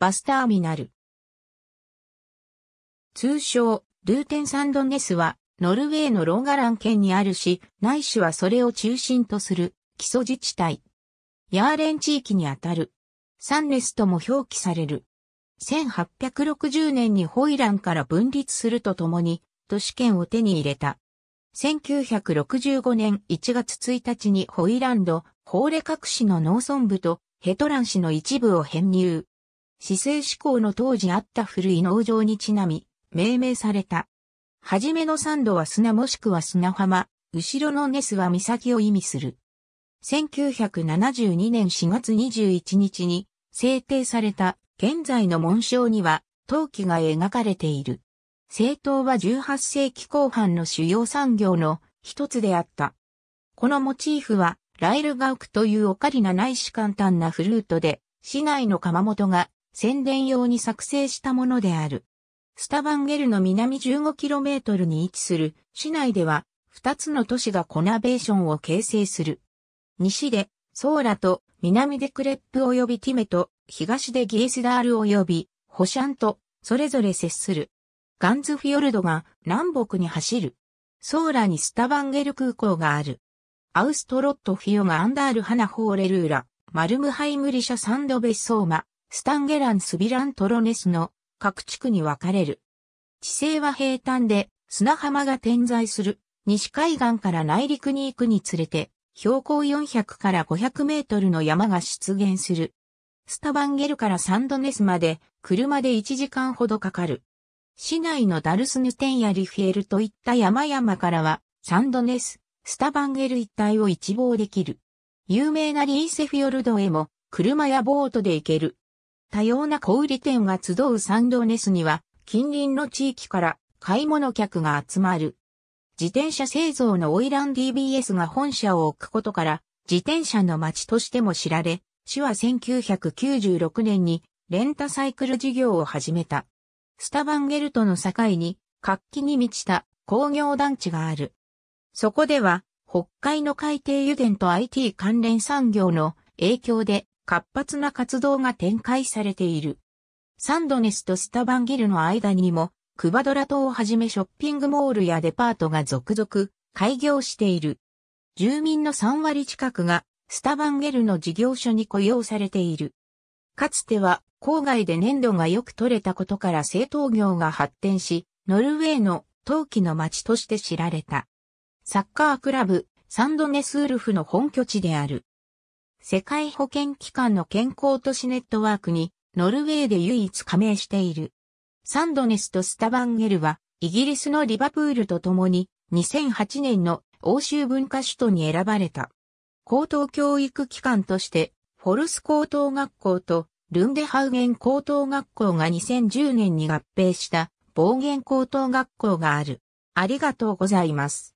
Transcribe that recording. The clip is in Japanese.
バスターミナル。通称、ルーテンサンドネスは、ノルウェーのローガラン県にあるし、内市はそれを中心とする基礎自治体。ヤーレン地域にあたる。サンネスとも表記される。1860年にホイランから分立するとともに、都市圏を手に入れた。1965年1月1日にホイランド、ホーレ各市の農村部とヘトラン市の一部を編入。市政志向の当時あった古い農場にちなみ、命名された。はじめのサンドは砂もしくは砂浜、後ろのネスは岬を意味する。1972年4月21日に制定された現在の紋章には陶器が描かれている。政党は18世紀後半の主要産業の一つであった。このモチーフはライルガウクというオカリナないし簡単なフルートで市内の窯元が宣伝用に作成したものである。スタバンゲルの南 15km に位置する市内では2つの都市がコナベーションを形成する。西でソーラと南でクレップ及びティメと東でギエスダール及びホシャンとそれぞれ接する。ガンズフィヨルドが南北に走る。ソーラにスタバンゲル空港がある。アウストロットフィヨがアンダールハナホーレルーラ、マルムハイムリシャサンドベッソーマ、スタンゲランスビラントロネスの各地区に分かれる。地勢は平坦で砂浜が点在する西海岸から内陸に行くにつれて標高400から500メートルの山が出現する。スタバンゲルからサンドネスまで車で1時間ほどかかる。市内のダルスヌテンやリフィエルといった山々からはサンドネス、スタバンゲル一帯を一望できる。有名なリーセフィヨルドへも車やボートで行ける。多様な小売店が集うサンドネスには、近隣の地域から買い物客が集まる。自転車製造のオイラン DBS が本社を置くことから、自転車の街としても知られ、市は1996年にレンタサイクル事業を始めた。スタバンゲルトの境に活気に満ちた工業団地がある。そこでは北海の海底油田と IT 関連産業の影響で活発な活動が展開されている。サンドネスとスタバンギルの間にも、クバドラ島をはじめショッピングモールやデパートが続々開業している。住民の3割近くがスタバンゲルの事業所に雇用されている。かつては郊外で粘土がよく取れたことから製陶業が発展し、ノルウェーの陶器の町として知られた。サッカークラブ、サンドネスウルフの本拠地である。世界保健機関の健康都市ネットワークに、ノルウェーで唯一加盟している。サンドネスとスタバンゲルは、イギリスのリバプールと共に、2008年の欧州文化首都に選ばれた。高等教育機関として、フォルス高等学校とルンデハウゲン高等学校が2010年に合併した、暴言高等学校がある。ありがとうございます。